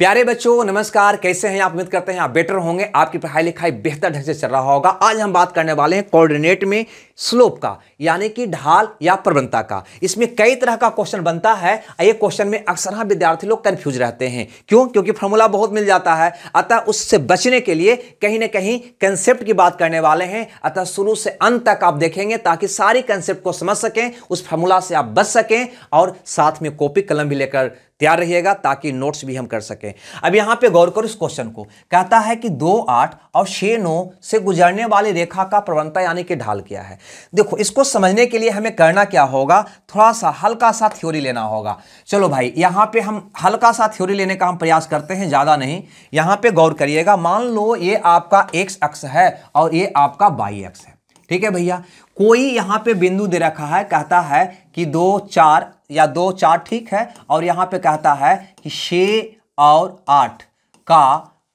प्यारे बच्चों नमस्कार कैसे हैं आप उम्मीद करते हैं आप बेटर होंगे आपकी पढ़ाई लिखाई बेहतर ढंग से चल रहा होगा आज हम बात करने वाले हैं कोऑर्डिनेट में स्लोप का यानी कि ढाल या प्रवणता का इसमें कई तरह का क्वेश्चन बनता है ये क्वेश्चन में अक्सर हाँ विद्यार्थी लोग कन्फ्यूज रहते हैं क्यों क्योंकि फॉर्मूला बहुत मिल जाता है अतः उससे बचने के लिए कहीं ना कहीं कंसेप्ट की बात करने वाले हैं अतः शुरू से अंत तक आप देखेंगे ताकि सारी कंसेप्ट को समझ सकें उस फॉर्मूला से आप बच सकें और साथ में कॉपी कलम भी लेकर तैयार रहिएगा ताकि नोट्स भी हम कर सकें अब यहाँ पे गौर करो इस क्वेश्चन को कहता है कि दो आठ और छः नौ से गुजरने वाली रेखा का प्रवणता यानी कि ढाल क्या है देखो इसको समझने के लिए हमें करना क्या होगा थोड़ा सा हल्का सा थ्योरी लेना होगा चलो भाई यहाँ पे हम हल्का सा थ्योरी लेने का हम प्रयास करते हैं ज़्यादा नहीं यहाँ पे गौर करिएगा मान लो ये आपका एक्स अक्ष है और ये आपका बाई एक्स है ठीक है भैया कोई यहाँ पे बिंदु दे रखा है कहता है कि दो चार या दो चार ठीक है और यहाँ पर कहता है कि छः और आठ का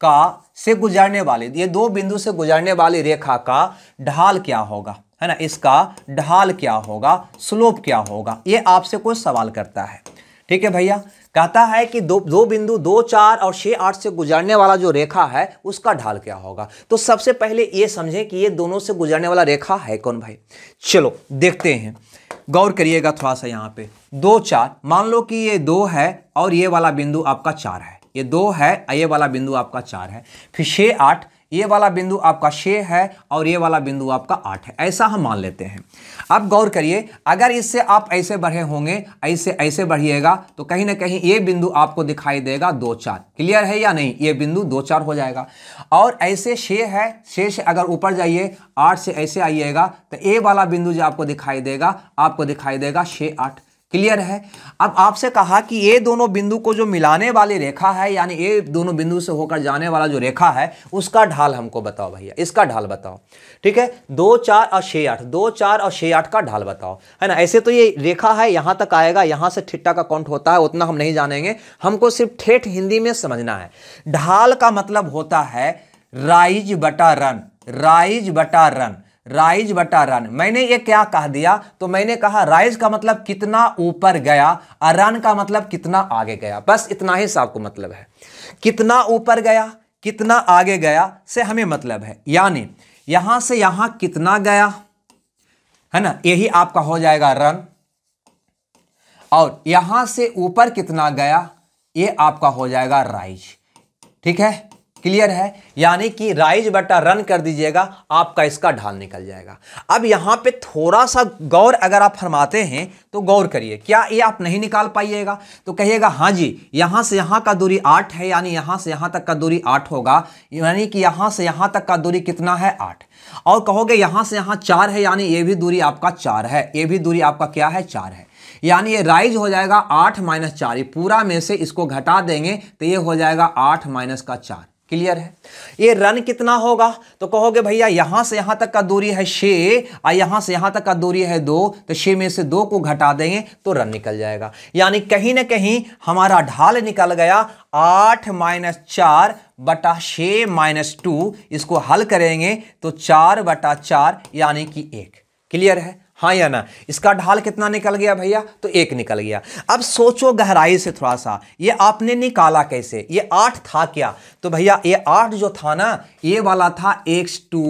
का से गुजरने वाले ये दो बिंदु से गुजरने वाली रेखा का ढाल क्या होगा है ना इसका ढाल क्या होगा स्लोप क्या होगा ये आपसे कोई सवाल करता है ठीक है भैया कहता है कि दो दो बिंदु दो चार और छः आठ से गुजरने वाला जो रेखा है उसका ढाल क्या होगा तो सबसे पहले ये समझें कि ये दोनों से गुजरने वाला रेखा है कौन भाई चलो देखते हैं गौर करिएगा थोड़ा सा यहाँ पे दो चार मान लो कि ये दो है और ये वाला बिंदु आपका चार है ये दो है ये वाला बिंदु आपका चार है फिर छः आठ ये वाला बिंदु आपका छः है और ये वाला बिंदु आपका आठ है ऐसा हम मान लेते हैं अब गौर करिए अगर इससे आप ऐसे बढ़े होंगे ऐसे ऐसे बढ़िएगा तो कहीं ना कहीं ये बिंदु आपको दिखाई देगा दो चार क्लियर है या नहीं ये बिंदु दो चार हो जाएगा और ऐसे छः है छः से अगर ऊपर जाइए आठ से ऐसे आइएगा तो ए वाला बिंदु जो आपको दिखाई देगा आपको दिखाई देगा छः आठ क्लियर है अब आपसे कहा कि ये दोनों बिंदु को जो मिलाने वाली रेखा है यानी ये दोनों बिंदु से होकर जाने वाला जो रेखा है उसका ढाल हमको बताओ भैया इसका ढाल बताओ ठीक है दो चार और छः आठ दो चार और छः आठ का ढाल बताओ है ना ऐसे तो ये रेखा है यहाँ तक आएगा यहाँ से ठिट्टा का कौन होता है उतना हम नहीं जानेंगे हमको सिर्फ ठेठ हिंदी में समझना है ढाल का मतलब होता है राइज बटा रन राइज बटा रन राइज बटा रन मैंने ये क्या कह दिया तो मैंने कहा राइज का मतलब कितना ऊपर गया और रन का मतलब कितना आगे गया बस इतना ही सबको को मतलब है कितना ऊपर गया कितना आगे गया से हमें मतलब है यानी यहां से यहां कितना गया है ना यही आपका हो जाएगा रन और यहां से ऊपर कितना गया ये आपका हो जाएगा राइज ठीक है क्लियर है यानी कि राइज बटा रन कर दीजिएगा आपका इसका ढाल निकल जाएगा अब यहाँ पे थोड़ा सा गौर अगर आप फरमाते हैं तो गौर करिए क्या ये आप नहीं निकाल पाइएगा तो कहिएगा हाँ जी यहाँ से यहाँ का दूरी आठ है यानी यहाँ से यहाँ तक का दूरी आठ होगा यानी कि यहाँ से यहाँ तक का दूरी कितना है आठ और कहोगे यहाँ से यहाँ चार है यानी ये भी दूरी आपका चार है ये भी दूरी आपका क्या है चार है यानी ये राइज हो जाएगा आठ माइनस चार ये पूरा में से इसको घटा देंगे तो ये हो जाएगा आठ माइनस का चार क्लियर है ये रन कितना होगा तो कहोगे भैया यहां से यहां तक का दूरी है छे और यहां से यहां तक का दूरी है दो तो छे में से दो को घटा देंगे तो रन निकल जाएगा यानी कहीं ना कहीं हमारा ढाल निकल गया आठ माइनस चार बटा छे माइनस टू इसको हल करेंगे तो चार बटा चार यानी कि एक क्लियर है हाँ या ना इसका ढाल कितना निकल गया भैया तो एक निकल गया अब सोचो गहराई से थोड़ा सा ये आपने निकाला कैसे ये आठ था क्या तो भैया ये आठ जो था ना ये वाला था एक्स टू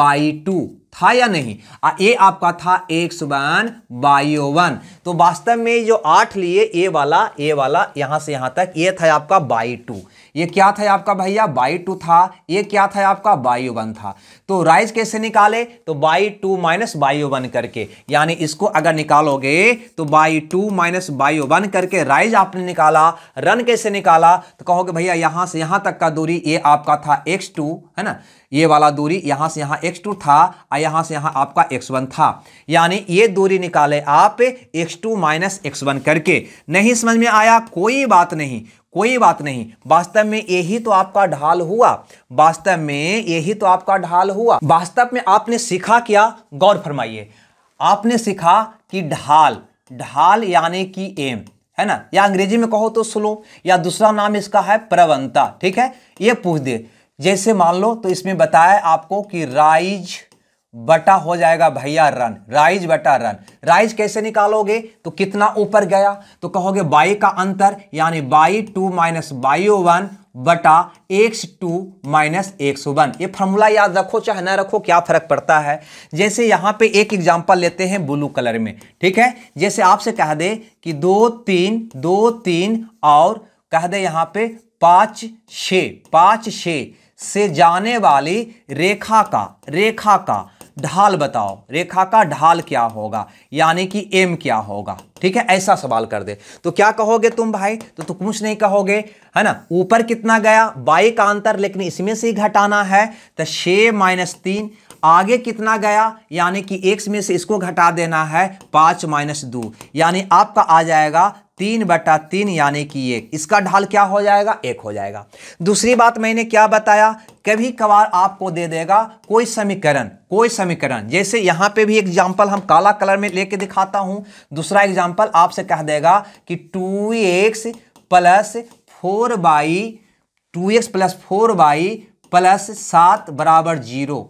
बाई टू था या नहीं आ, ए आपका था एक सौ बयान बायोवन तो वास्तव में जो आठ लिए ए वाला ए वाला यहां से यहां तक ये था आपका बाई टू ये क्या था आपका भैया बाई टू था ये क्या था आपका बायो वन था तो राइज कैसे निकाले तो y two minus y o one करके यानी इसको अगर निकालोगे तो y two minus y o one करके राइज आपने निकाला रन कैसे निकाला तो कहोगे भैया यहां से यहां तक का दूरी ये आपका था एक्स टू है ना ये वाला दूरी यहाँ से यहाँ एक्स टू था और यहाँ से यहां आपका एक्स वन था यानी ये दूरी निकाले आप x two minus x one करके नहीं समझ में आया कोई बात नहीं कोई बात नहीं वास्तव में यही तो आपका ढाल हुआ वास्तव में यही तो आपका ढाल हुआ वास्तव में आपने सीखा क्या गौर फरमाइए आपने सीखा कि ढाल ढाल यानी कि एम है ना या अंग्रेजी में कहो तो सुनो या दूसरा नाम इसका है प्रवंता ठीक है ये पूछ दे जैसे मान लो तो इसमें बताया आपको कि राइज बटा हो जाएगा भैया रन राइज बटा रन राइज कैसे निकालोगे तो कितना ऊपर गया तो कहोगे बाई का अंतर यानी y two minus y o one बटा x two minus x one ये फॉर्मूला याद रखो चाहे ना रखो क्या फर्क पड़ता है जैसे यहाँ पे एक एग्जांपल लेते हैं ब्लू कलर में ठीक है जैसे आपसे कह दे कि दो तीन दो तीन और कह दे यहाँ पे पाँच छ पाँच छः से जाने वाली रेखा का रेखा का ढाल बताओ रेखा का ढाल क्या होगा यानी कि एम क्या होगा ठीक है ऐसा सवाल कर दे तो क्या कहोगे तुम भाई तो तुम कुछ नहीं कहोगे है ना ऊपर कितना गया बाई का अंतर लेकिन इसमें से ही घटाना है तो छः माइनस तीन आगे कितना गया यानी कि एक में से इसको घटा देना है पाँच माइनस दो यानी आपका आ जाएगा तीन बटा तीन यानी कि एक इसका ढाल क्या हो जाएगा एक हो जाएगा दूसरी बात मैंने क्या बताया कभी कभार आपको दे देगा कोई समीकरण कोई समीकरण जैसे यहाँ पे भी एग्जाम्पल हम काला कलर में लेके दिखाता हूँ दूसरा एग्जाम्पल आपसे कह देगा कि two x plus four y two x plus four y plus सात बराबर जीरो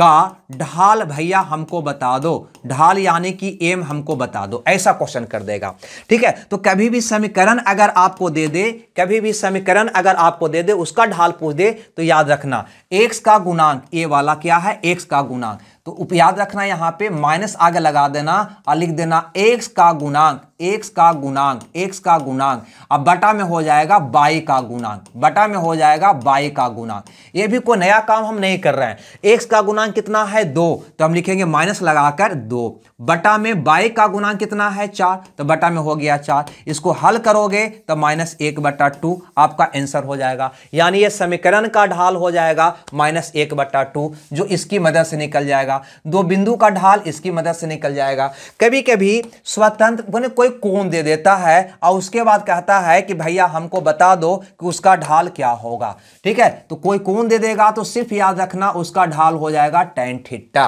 का ढाल भैया हमको बता दो ढाल यानी कि एम हमको बता दो ऐसा क्वेश्चन कर देगा ठीक है तो कभी भी समीकरण अगर आपको दे दे कभी भी समीकरण अगर आपको दे दे उसका ढाल पूछ दे तो याद रखना एक्स का गुणांक ए वाला क्या है एक्स का गुणांक तो उप याद रखना यहां पे माइनस आगे लगा देना और लिख देना एक्स का गुणांक एक्स का गुणांक एक्स का गुणांक अब बटा में हो जाएगा बाई का गुणांक बटा में हो जाएगा बाई का गुणांक ये भी कोई नया काम हम नहीं कर रहे हैं एक्स का गुणांक कितना है दो तो हम लिखेंगे माइनस लगाकर दो दो बटा में बाई का गुना कितना है चार तो बटा में हो गया चार इसको हल करोगे तो माइनस एक बटा टू आपका आंसर हो जाएगा यानी ये समीकरण का ढाल हो जाएगा माइनस एक बटा टू जो इसकी मदद से निकल जाएगा दो बिंदु का ढाल इसकी मदद से निकल जाएगा कभी कभी स्वतंत्र मैंने कोई कोण दे देता है और उसके बाद कहता है कि भैया हमको बता दो कि उसका ढाल क्या होगा ठीक है तो कोई कोण दे देगा तो सिर्फ याद रखना उसका ढाल हो जाएगा टेन ठिट्टा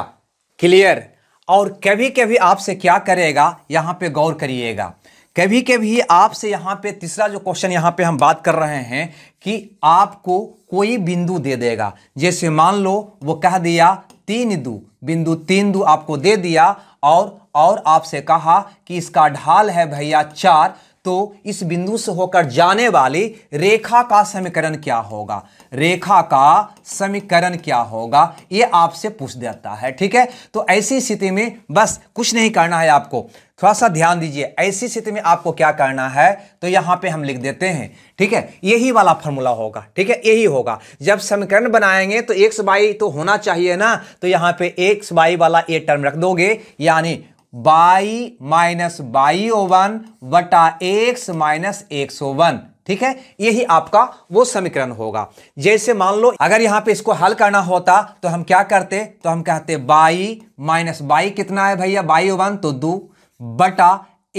क्लियर और कभी कभी आपसे क्या करेगा यहाँ पे गौर करिएगा कभी कभी आपसे यहाँ पे तीसरा जो क्वेश्चन यहाँ पे हम बात कर रहे हैं कि आपको कोई बिंदु दे देगा जैसे मान लो वो कह दिया तीन दो बिंदु तीन दो आपको दे दिया और और आपसे कहा कि इसका ढाल है भैया चार तो इस बिंदु से होकर जाने वाली रेखा का समीकरण क्या होगा रेखा का समीकरण क्या होगा ये आपसे पूछ देता है ठीक है तो ऐसी स्थिति में बस कुछ नहीं करना है आपको थोड़ा सा ध्यान दीजिए ऐसी स्थिति में आपको क्या करना है तो यहाँ पे हम लिख देते हैं ठीक है यही वाला फॉर्मूला होगा ठीक है यही होगा जब समीकरण बनाएंगे तो एक्स बाई तो होना चाहिए ना तो यहाँ पे एक्स बाई वाला ए टर्म रख दोगे यानी y minus y o one वटा x minus x o one ठीक है यही आपका वो समीकरण होगा जैसे मान लो अगर यहां पे इसको हल करना होता तो हम क्या करते तो हम कहते बाई माइनस बाई कितना है भैया बाई वन तो दो बटा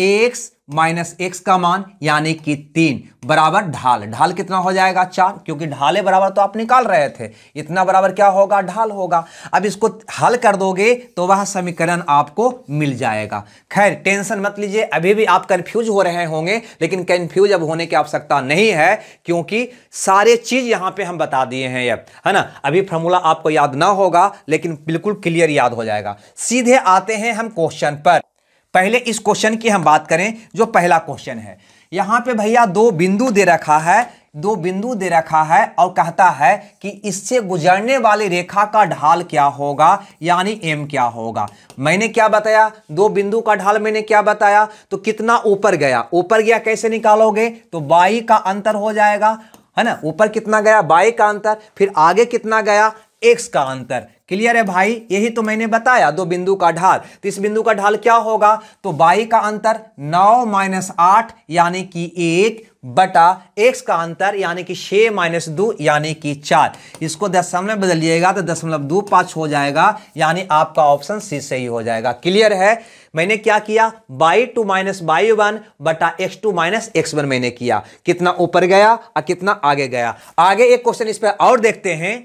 एक्स माइनस एक्स का मान यानी कि तीन बराबर ढाल ढाल कितना हो जाएगा चार क्योंकि ढाले बराबर तो आप निकाल रहे थे इतना बराबर क्या होगा ढाल होगा अब इसको हल कर दोगे तो वह समीकरण आपको मिल जाएगा खैर टेंशन मत लीजिए अभी भी आप कंफ्यूज हो रहे होंगे लेकिन कंफ्यूज अब होने की आवश्यकता नहीं है क्योंकि सारे चीज़ यहाँ पर हम बता दिए हैं अब है ना अभी फॉर्मूला आपको याद ना होगा लेकिन बिल्कुल क्लियर याद हो जाएगा सीधे आते हैं हम क्वेश्चन पर पहले इस क्वेश्चन की हम बात करें जो पहला क्वेश्चन है यहाँ पे भैया दो बिंदु दे रखा है दो बिंदु दे रखा है और कहता है कि इससे गुजरने वाली रेखा का ढाल क्या होगा यानी एम क्या होगा मैंने क्या बताया दो बिंदु का ढाल मैंने क्या बताया तो कितना ऊपर गया ऊपर गया कैसे निकालोगे तो बाई का अंतर हो जाएगा है ना ऊपर कितना गया बाई का अंतर फिर आगे कितना गया एक्स का अंतर क्लियर है भाई यही तो मैंने बताया दो बिंदु का ढाल तो इस बिंदु का ढाल क्या होगा तो बाई का अंतर नौ माइनस आठ यानी कि एक बटा एक्स का अंतर यानी कि छ माइनस दो यानी कि चार इसको दशमलव में बदलिएगा तो दशमलव दो पांच हो जाएगा यानी आपका ऑप्शन सी सही हो जाएगा क्लियर है मैंने क्या किया y two minus y one बटा x two minus x one मैंने किया कितना ऊपर गया और कितना आगे गया आगे एक क्वेश्चन इस पर और देखते हैं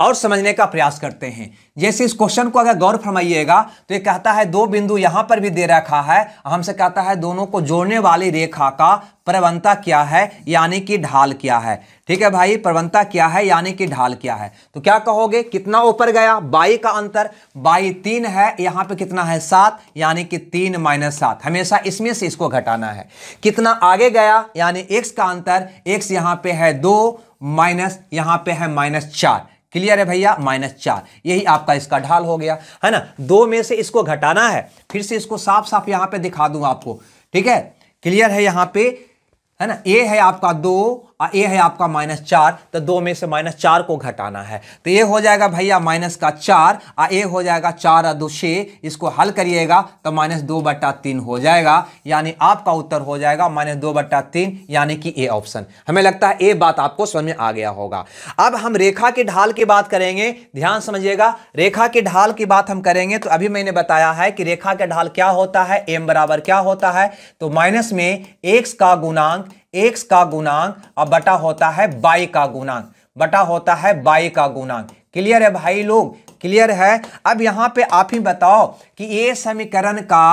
और समझने का प्रयास करते हैं जैसे इस क्वेश्चन को अगर गौर फरमाइएगा तो ये कहता है दो बिंदु यहाँ पर भी दे रखा है हमसे कहता है दोनों को जोड़ने वाली रेखा का प्रवणता क्या है यानी कि ढाल क्या है ठीक है भाई प्रवणता क्या है यानी कि ढाल क्या है तो क्या कहोगे कितना ऊपर गया बाई का अंतर बाई तीन है यहाँ पे कितना है सात यानी कि तीन माइनस सात हमेशा इसमें से इसको घटाना है कितना आगे गया यानी एक्स का अंतर एक्स यहाँ पे है दो माइनस यहाँ पे है माइनस चार क्लियर है भैया माइनस चार यही आपका इसका ढाल हो गया है ना दो में से इसको घटाना है फिर से इसको साफ साफ यहां पे दिखा दूं आपको ठीक है क्लियर है यहां पे है ना ए है आपका दो ये है आपका माइनस चार तो दो में से माइनस चार को घटाना है तो ये हो जाएगा भैया माइनस का चार आ ए हो जाएगा चार और दो छः इसको हल करिएगा तो माइनस दो बट्टा तीन हो जाएगा यानी आपका उत्तर हो जाएगा माइनस दो बट्टा तीन यानी कि ए ऑप्शन हमें लगता है ए बात आपको समझ में आ गया होगा अब हम रेखा के ढाल की बात करेंगे ध्यान समझिएगा रेखा के ढाल की बात हम करेंगे तो अभी मैंने बताया है कि रेखा का ढाल क्या होता है एम बराबर क्या होता है तो माइनस में एक्स का गुणांक x का गुणांक और बटा होता है बाई का गुणांक बटा होता है बाई का गुणांक क्लियर है भाई लोग क्लियर है अब यहां पे आप ही बताओ कि ये समीकरण का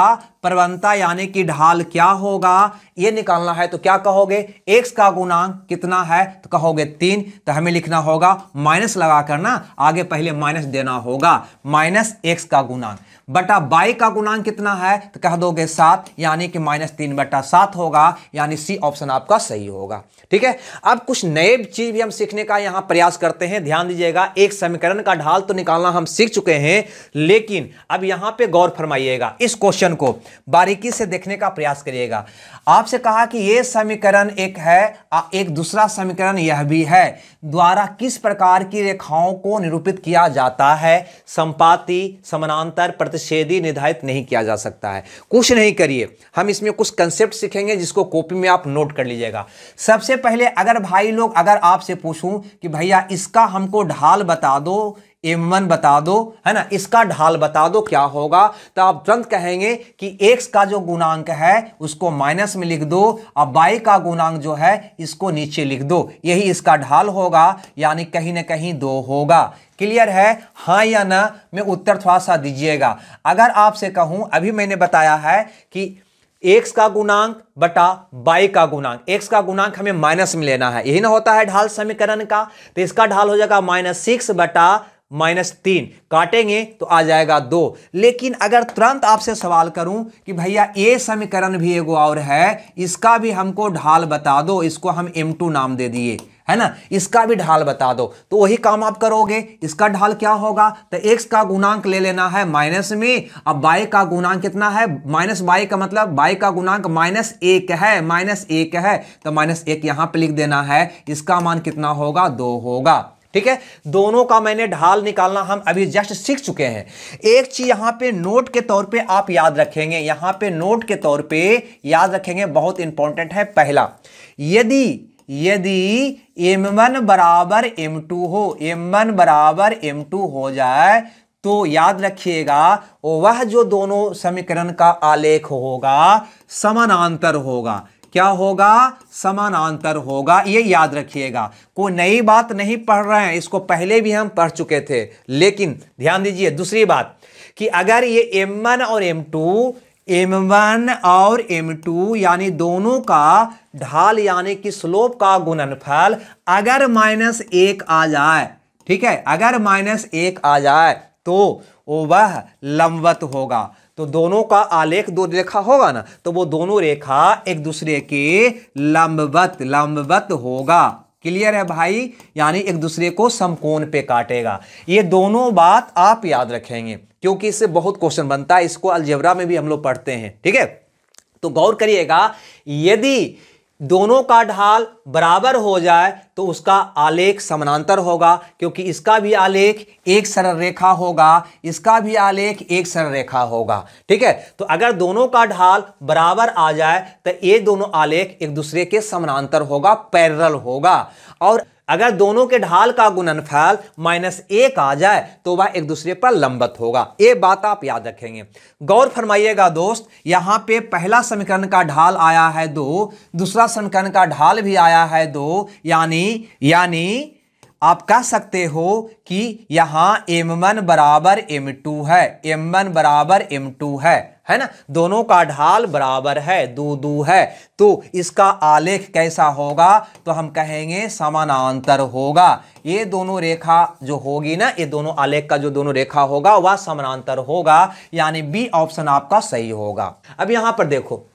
परवंता यानी कि ढाल क्या होगा ये निकालना है तो क्या कहोगे एक्स का गुणांक कितना है तो कहोगे तीन तो हमें लिखना होगा माइनस लगा ना आगे पहले माइनस देना होगा माइनस एक्स का गुणांक बटा बाई का गुणांक कितना है तो कह दोगे सात यानी कि माइनस तीन बटा सात होगा यानी सी ऑप्शन आपका सही होगा ठीक है अब कुछ नए चीज भी हम सीखने का यहां प्रयास करते हैं ध्यान दीजिएगा एक समीकरण का ढाल तो निकालना हम सीख चुके हैं लेकिन अब यहां पे गौर फरमाइएगा इस क्वेश्चन को बारीकी से देखने का प्रयास करिएगा आपसे कहा कि यह समीकरण एक है एक दूसरा समीकरण यह भी है द्वारा किस प्रकार की रेखाओं को निरूपित किया जाता है संपाति समानांतर प्रतिषेधी निर्धारित नहीं किया जा सकता है कुछ नहीं करिए हम इसमें कुछ कंसेप्ट सीखेंगे जिसको कॉपी में आप नोट कर लीजिएगा सबसे पहले अगर भाई लोग अगर आपसे पूछूं कि भैया इसका हमको ढाल बता दो एम वन बता दो है ना इसका ढाल बता दो क्या होगा तो आप तुरंत कहेंगे कि एक्स का जो गुणांक है उसको माइनस में लिख दो और बाई का गुणांक जो है इसको नीचे लिख दो यही इसका ढाल होगा यानी कहीं ना कहीं दो होगा क्लियर है हाँ या ना में उत्तर थोड़ा सा दीजिएगा अगर आपसे कहूँ अभी मैंने बताया है कि एक्स का गुणांक बटा बाई का गुणांक एक्स का गुणांक हमें माइनस में लेना है यही ना होता है ढाल समीकरण का तो इसका ढाल हो जाएगा माइनस सिक्स बटा माइनस तीन काटेंगे तो आ जाएगा दो लेकिन अगर तुरंत आपसे सवाल करूं कि भैया ये समीकरण भी एगो और है इसका भी हमको ढाल बता दो इसको हम एम टू नाम दे दिए है ना इसका भी ढाल बता दो तो वही काम आप करोगे इसका ढाल क्या होगा तो एक्स का गुणांक ले लेना है माइनस में अब बाई का गुणांक कितना है माइनस बाई का मतलब बाई का गुणांक माइनस एक है माइनस एक है तो माइनस एक यहां पर लिख देना है इसका मान कितना होगा दो होगा ठीक है दोनों का मैंने ढाल निकालना हम अभी जस्ट सीख चुके हैं एक चीज यहां पे नोट के तौर पे आप याद रखेंगे यहां पे नोट के तौर पे याद रखेंगे बहुत इंपॉर्टेंट है पहला यदि यदि m1 बराबर m2 हो m1 बराबर m2 हो जाए तो याद रखिएगा वह जो दोनों समीकरण का आलेख होगा समानांतर होगा क्या होगा समानांतर होगा ये याद रखिएगा कोई नई बात नहीं पढ़ रहे हैं इसको पहले भी हम पढ़ चुके थे लेकिन ध्यान दीजिए दूसरी बात कि अगर ये M1 और M2 M1 और M2 यानी दोनों का ढाल यानी कि स्लोप का गुणनफल अगर माइनस एक आ जाए ठीक है अगर माइनस एक आ जाए तो वह लंबवत होगा तो दोनों का आलेख दो रेखा होगा ना तो वो दोनों रेखा एक दूसरे के लंबवत लंबवत होगा क्लियर है भाई यानी एक दूसरे को समकोण पे काटेगा ये दोनों बात आप याद रखेंगे क्योंकि इससे बहुत क्वेश्चन बनता है इसको अलजेबरा में भी हम लोग पढ़ते हैं ठीक है तो गौर करिएगा यदि दोनों का ढाल बराबर हो जाए तो उसका आलेख समानांतर होगा क्योंकि इसका भी आलेख एक सरल रेखा होगा इसका भी आलेख एक सरल रेखा होगा ठीक है तो अगर दोनों का ढाल बराबर आ जाए तो ये दोनों आलेख एक दूसरे के समानांतर होगा पैरल होगा और अगर दोनों के ढाल का गुणनफल माइनस एक आ जाए तो वह एक दूसरे पर लंबत होगा ये बात आप याद रखेंगे गौर फरमाइएगा दोस्त यहाँ पे पहला समीकरण का ढाल आया है दो दूसरा समीकरण का ढाल भी आया है दो यानी यानी आप कह सकते हो कि यहाँ एम वन बराबर एम टू है एम वन बराबर एम टू है है ना दोनों का ढाल बराबर है दो दो है तो इसका आलेख कैसा होगा तो हम कहेंगे समानांतर होगा ये दोनों रेखा जो होगी ना ये दोनों आलेख का जो दोनों रेखा होगा वह समानांतर होगा यानी बी ऑप्शन आपका सही होगा अब यहां पर देखो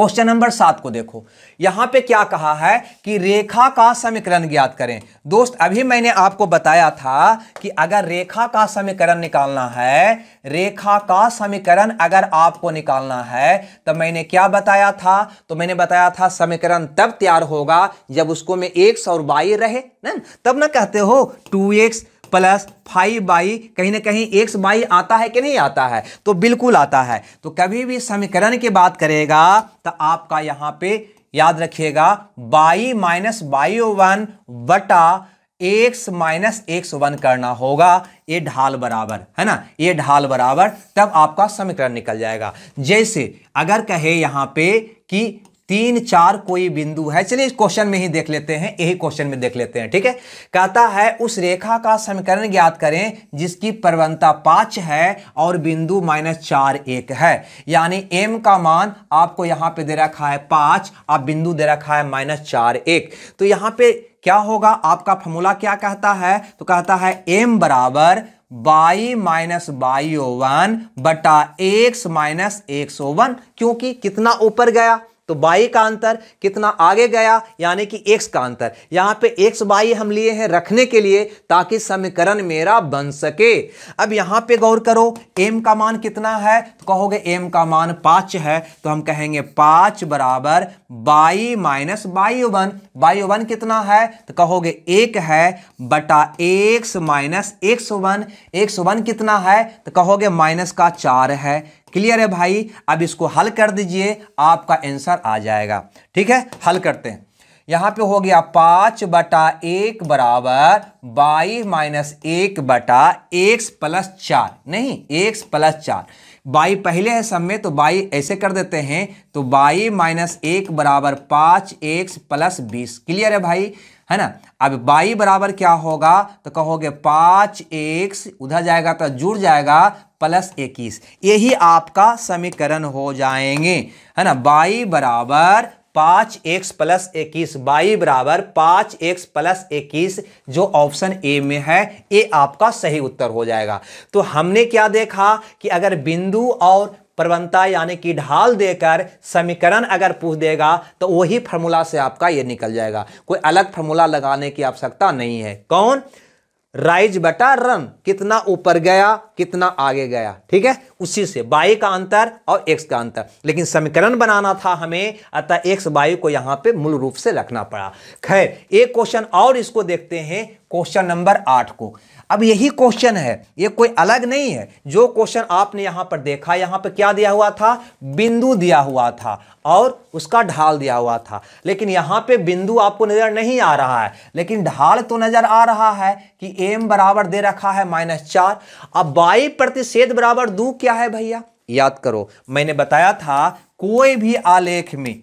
क्वेश्चन नंबर सात को देखो यहां पे क्या कहा है कि रेखा का समीकरण ज्ञात करें दोस्त अभी मैंने आपको बताया था कि अगर रेखा का समीकरण निकालना है रेखा का समीकरण अगर आपको निकालना है तो मैंने क्या बताया था तो मैंने बताया था समीकरण तब तैयार होगा जब उसको में एक और बाई रहे ना तब ना कहते हो two x plus five y कहीं ना कहीं एक्स बाई आता है कि नहीं आता है तो बिल्कुल आता है तो कभी भी समीकरण की बात करेगा तो आपका यहाँ पे याद रखिएगा बाई माइनस बाई वन बटा एक्स माइनस एक्स वन करना होगा ये ढाल बराबर है ना ये ढाल बराबर तब आपका समीकरण निकल जाएगा जैसे अगर कहे यहाँ पे कि तीन चार कोई बिंदु है चलिए इस क्वेश्चन में ही देख लेते हैं यही क्वेश्चन में देख लेते हैं ठीक है कहता है उस रेखा का समीकरण ज्ञात करें जिसकी प्रवणता पाँच है और बिंदु माइनस चार एक है यानी एम का मान आपको यहाँ पे दे रखा है पांच आप बिंदु दे रखा है माइनस चार एक तो यहाँ पे क्या होगा आपका फॉर्मूला क्या कहता है तो कहता है एम बराबर y minus y o one बटा x minus x o one क्योंकि कितना ऊपर गया तो बाई का अंतर कितना आगे गया यानी कि एक्स का अंतर यहां पे एक्स बाई हम लिए हैं रखने के लिए ताकि समीकरण मेरा बन सके अब यहां पे गौर करो एम का मान कितना है तो कहोगे एम का मान पांच है तो हम कहेंगे पांच बराबर y minus y one y one कितना है तो कहोगे एक है बटा x minus x one x one कितना है तो कहोगे माइनस का चार है क्लियर है भाई अब इसको हल कर दीजिए आपका आंसर आ जाएगा ठीक है हल करते हैं यहाँ पे हो गया पाँच बटा एक बराबर बाईस माइनस एक बटा एक प्लस चार नहीं एक प्लस चार बाई पहले है सब में तो बाई ऐसे कर देते हैं तो बाई माइनस एक बराबर पाँच एक प्लस बीस क्लियर है भाई है ना अब बाई बराबर क्या होगा तो कहोगे पाँच एक उधर जाएगा तो जुड़ जाएगा प्लस इक्कीस यही आपका समीकरण हो जाएंगे है ना बाई बराबर पाँच एक्स प्लस इक्कीस बाई बराबर पाँच एक्स प्लस इक्कीस जो ऑप्शन ए में है ये आपका सही उत्तर हो जाएगा तो हमने क्या देखा कि अगर बिंदु और प्रवणता यानी कि ढाल देकर समीकरण अगर पूछ देगा तो वही फार्मूला से आपका ये निकल जाएगा कोई अलग फार्मूला लगाने की आवश्यकता नहीं है कौन राइज बटा रन कितना ऊपर गया कितना आगे गया ठीक है उसी से बाई का अंतर और एक्स का अंतर लेकिन समीकरण बनाना था हमें अतः एक्स बाई को यहां पे मूल रूप से रखना पड़ा खैर एक क्वेश्चन और इसको देखते हैं क्वेश्चन नंबर आठ को अब यही क्वेश्चन है ये कोई अलग नहीं है जो क्वेश्चन आपने यहां पर देखा यहां पर क्या दिया हुआ था बिंदु दिया हुआ था और उसका ढाल दिया हुआ था लेकिन यहां पे बिंदु आपको नज़र नहीं आ रहा है लेकिन ढाल तो नज़र आ रहा है कि एम बराबर दे रखा है माइनस चार अब बाई प्रतिशेद बराबर दू क्या है भैया याद करो मैंने बताया था कोई भी आलेख में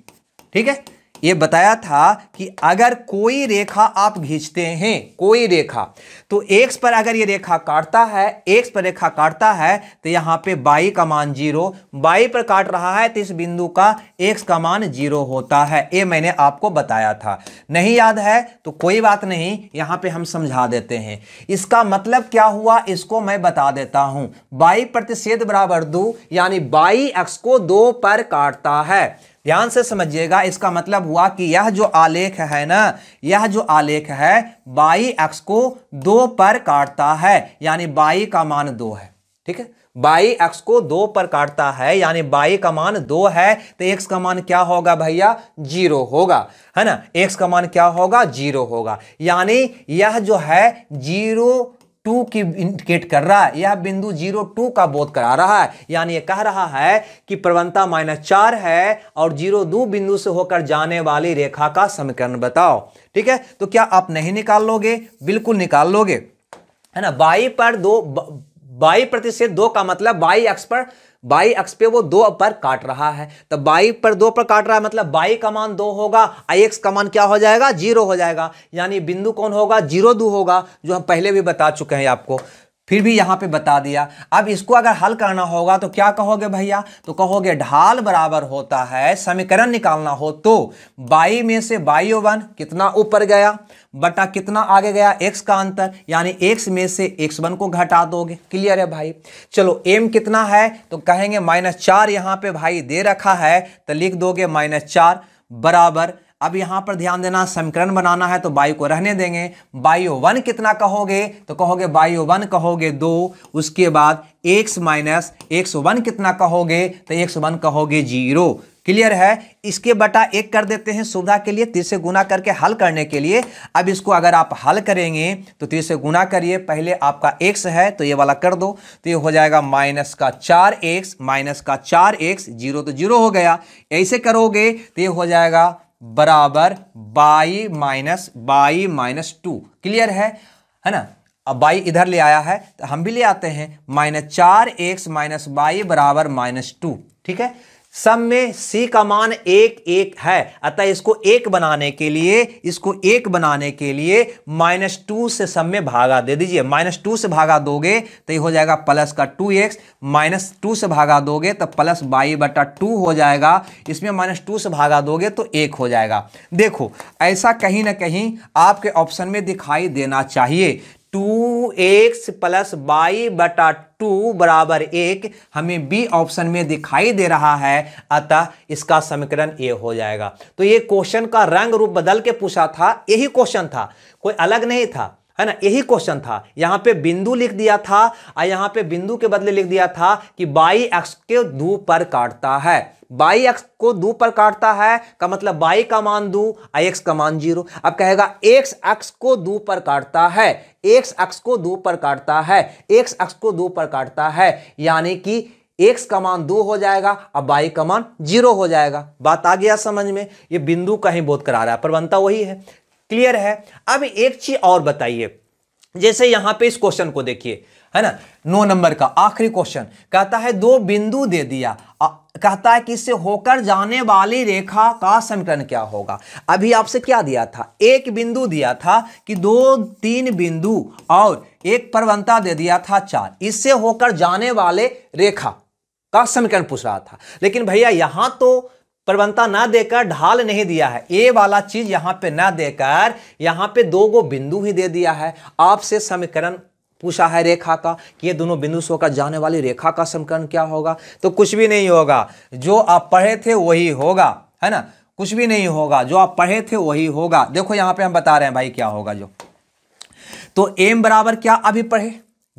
ठीक है ये बताया था कि अगर कोई रेखा आप खींचते हैं कोई रेखा तो एक पर अगर ये रेखा काटता है एक्स पर रेखा काटता है तो यहाँ पे बाई का मान जीरो बाई पर काट रहा है तो इस बिंदु का एक का मान जीरो होता है ये मैंने आपको बताया था नहीं याद है तो कोई बात नहीं यहाँ पे हम समझा देते हैं इसका मतलब क्या हुआ इसको मैं बता देता हूँ बाई प्रतिषेध बराबर दो यानी बाई एक्स को दो पर काटता है ध्यान से समझिएगा इसका मतलब हुआ कि यह जो आलेख है ना यह जो आलेख है बाई एक्स को दो पर काटता है यानी बाई का मान दो है ठीक है बाई एक्स को दो पर काटता है यानी बाई का मान दो है तो एक्स का मान क्या होगा भैया जीरो होगा है ना एक्स का मान क्या होगा जीरो होगा यानी यह जो है जीरो टू की इंडिकेट कर रहा है यह बिंदु जीरो टू का बोध करा रहा है यानी यह कह रहा है कि प्रवणता माइनस चार है और जीरो दो बिंदु से होकर जाने वाली रेखा का समीकरण बताओ ठीक है तो क्या आप नहीं निकाल लोगे बिल्कुल निकाल लोगे है ना बाई पर दो बाई प्रतिशत दो का मतलब बाई एक्स पर बाई एक्स पे वो दो पर काट रहा है तो बाई पर दो पर काट रहा है मतलब बाई का मान दो होगा आई एक्स का मान क्या हो जाएगा जीरो हो जाएगा यानी बिंदु कौन होगा जीरो दो होगा जो हम पहले भी बता चुके हैं आपको फिर भी यहाँ पे बता दिया अब इसको अगर हल करना होगा तो क्या कहोगे भैया तो कहोगे ढाल बराबर होता है समीकरण निकालना हो तो बाई में से बाई वन कितना ऊपर गया बटा कितना आगे गया एक्स का अंतर यानी एक्स में से एक्स वन को घटा दोगे क्लियर है भाई चलो एम कितना है तो कहेंगे माइनस चार यहाँ पे भाई दे रखा है तो लिख दोगे माइनस चार बराबर अब यहाँ पर ध्यान देना समीकरण बनाना है तो बायो को रहने देंगे बायो वन कितना कहोगे तो कहोगे बायो वन कहोगे दो उसके बाद एक्स माइनस एक सौ वन कितना कहोगे तो एक सौ वन कहोगे जीरो क्लियर है इसके बटा एक कर देते हैं सुविधा के लिए तीसरे से गुना करके हल करने के लिए अब इसको अगर आप हल करेंगे तो तीसरे से गुना करिए पहले आपका एक्स है तो ये वाला कर दो तो ये हो जाएगा माइनस का चार एक्स माइनस का चार एक्स जीरो तो जीरो हो गया ऐसे करोगे तो ये हो जाएगा बराबर y minus y minus two clear है है ना अब बाई इधर ले आया है तो हम भी ले आते हैं माइनस चार एक्स माइनस बाई बराबर माइनस टू ठीक है सब में सी का मान एक एक है अतः इसको एक बनाने के लिए इसको एक बनाने के लिए माइनस टू से सब में भागा दे दीजिए माइनस टू से भागा दोगे तो ये हो जाएगा प्लस का टू एक्स माइनस टू से भागा दोगे तो प्लस बाई बटा टू हो जाएगा इसमें माइनस टू से भागा दोगे तो एक हो जाएगा देखो ऐसा कहीं ना कहीं आपके ऑप्शन में दिखाई देना चाहिए टू एक्स प्लस बाई बटा टू बराबर एक हमें बी ऑप्शन में दिखाई दे रहा है अतः इसका समीकरण ये हो जाएगा तो ये क्वेश्चन का रंग रूप बदल के पूछा था यही क्वेश्चन था कोई अलग नहीं था है ना यही क्वेश्चन था यहां पे बिंदु लिख दिया था और यहां पे बिंदु के बदले लिख दिया था कि बाई एक्स के दू पर काटता है बाई एक्स को दो पर काटता है का मतलब बाई का मान दो और एक्स का मान जीरो अब कहेगा एक्स एक्स को दो पर काटता है एक्स एक्स को दो पर काटता है एक्स एक्स को दो पर काटता है यानी कि एक्स का मान दो हो जाएगा और बाई का मान जीरो हो जाएगा बात आ गया समझ में ये बिंदु कहीं बोध करा रहा है प्रबंधता वही है क्लियर है अब एक चीज और बताइए जैसे यहां पे इस क्वेश्चन को देखिए है ना नौ नंबर का आखिरी क्वेश्चन कहता है दो बिंदु दे दिया आ, कहता है कि इससे होकर जाने वाली रेखा का समीकरण क्या होगा अभी आपसे क्या दिया था एक बिंदु दिया था कि दो तीन बिंदु और एक प्रवणता दे दिया था चार इससे होकर जाने वाले रेखा का समीकरण पूछ रहा था लेकिन भैया यहां तो प्रवणता ना देकर ढाल नहीं दिया है ए वाला चीज यहां पे ना देकर यहां पे दो गो बिंदु ही दे दिया है आपसे समीकरण पूछा है रेखा का कि ये दोनों बिंदु सो का जाने वाली रेखा का समीकरण क्या होगा तो कुछ भी नहीं होगा जो आप पढ़े थे वही होगा है ना कुछ भी नहीं होगा जो आप पढ़े थे वही होगा देखो यहां पे हम बता रहे हैं भाई क्या होगा जो तो एम बराबर क्या अभी पढ़े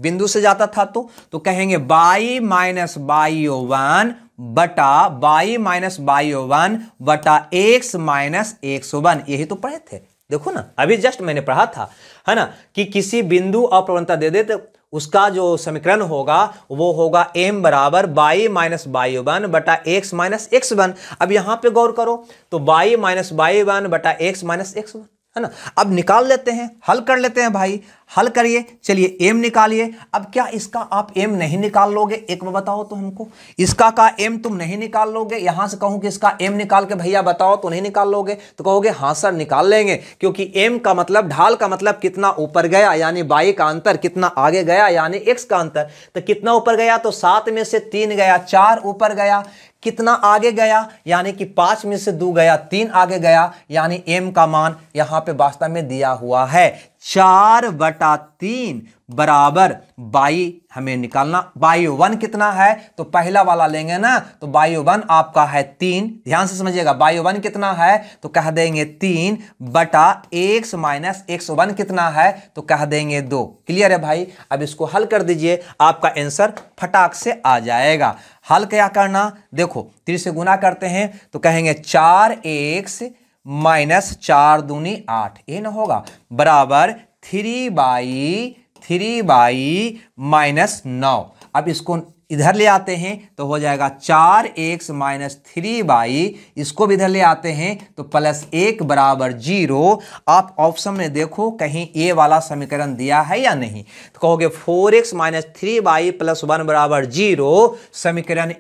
बिंदु से जाता था तो तो कहेंगे y minus y o one बटा बाई माइनस बाई वन बटा एक्स माइनस एक्स वन यही तो पढ़े थे देखो ना अभी जस्ट मैंने पढ़ा था है ना कि किसी बिंदु अप्रवणता दे दे तो उसका जो समीकरण होगा वो होगा m बराबर बाई माइनस बाई वन बटा एक्स माइनस एक्स वन अब यहां पे गौर करो तो बाई माइनस बाई वन बटा एक्स माइनस एक्स वन है ना अब निकाल लेते हैं हल कर लेते हैं भाई हल करिए चलिए एम निकालिए अब क्या इसका आप एम नहीं निकाल लोगे एक बार बताओ तो हमको इसका का एम तुम नहीं निकाल लोगे यहां से कहूं कि इसका एम निकाल के भैया बताओ तो नहीं निकाल लोगे तो कहोगे हाँ सर निकाल लेंगे क्योंकि एम का मतलब ढाल का मतलब कितना ऊपर गया यानी बाई का अंतर कितना आगे गया यानी एक्स का अंतर तो कितना ऊपर गया तो सात में से तीन गया चार ऊपर गया कितना आगे गया यानी कि पाँच में से दो गया तीन आगे गया यानी एम का मान यहाँ पे वास्तव में दिया हुआ है चार बटा तीन बराबर बाई हमें निकालना बायो वन कितना है तो पहला वाला लेंगे ना तो बायो वन आपका है तीन ध्यान से समझिएगा बायो वन कितना है तो कह देंगे तीन बटा एक्स माइनस एक्स वन कितना है तो कह देंगे दो क्लियर है भाई अब इसको हल कर दीजिए आपका आंसर फटाक से आ जाएगा हल क्या करना देखो तीन से गुना करते हैं तो कहेंगे चार एक्स माइनस चार दूनी आठ ये ना होगा बराबर three y three y minus नौ अब इसको इधर ले आते हैं तो हो जाएगा चार एक्स माइनस थ्री बाई इसको भी इधर ले आते हैं तो प्लस एक बराबर जीरो आप ऑप्शन में देखो कहीं ए वाला समीकरण दिया है या नहीं तो कहोगे four x minus three y plus one बराबर जीरो समीकरण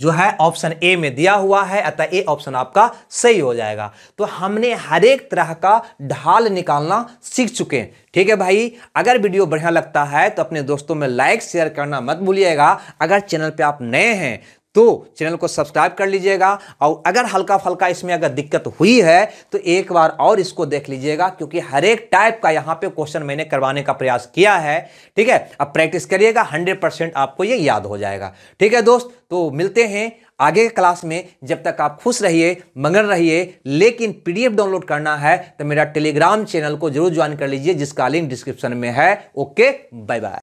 जो है ऑप्शन ए में दिया हुआ है अतः ए ऑप्शन आपका सही हो जाएगा तो हमने हर एक तरह का ढाल निकालना सीख चुके हैं ठीक है भाई अगर वीडियो बढ़िया लगता है तो अपने दोस्तों में लाइक शेयर करना मत भूलिएगा अगर चैनल पे आप नए हैं तो चैनल को सब्सक्राइब कर लीजिएगा और अगर हल्का फल्का इसमें अगर दिक्कत हुई है तो एक बार और इसको देख लीजिएगा क्योंकि हर एक टाइप का यहाँ पे क्वेश्चन मैंने करवाने का प्रयास किया है ठीक है अब प्रैक्टिस करिएगा 100 परसेंट आपको ये याद हो जाएगा ठीक है दोस्त तो मिलते हैं आगे क्लास में जब तक आप खुश रहिए मगन रहिए लेकिन पी डाउनलोड करना है तो मेरा टेलीग्राम चैनल को जरूर ज्वाइन कर लीजिए जिसका लिंक डिस्क्रिप्शन में है ओके बाय बाय